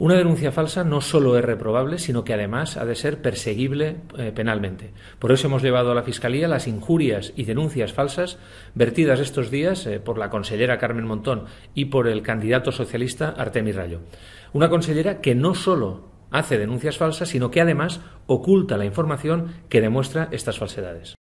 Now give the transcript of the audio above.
Una denuncia falsa no solo es reprobable, sino que además ha de ser perseguible eh, penalmente. Por eso hemos llevado a la Fiscalía las injurias y denuncias falsas vertidas estos días eh, por la consellera Carmen Montón y por el candidato socialista Artemis Rayo. Una consellera que no solo hace denuncias falsas, sino que además oculta la información que demuestra estas falsedades.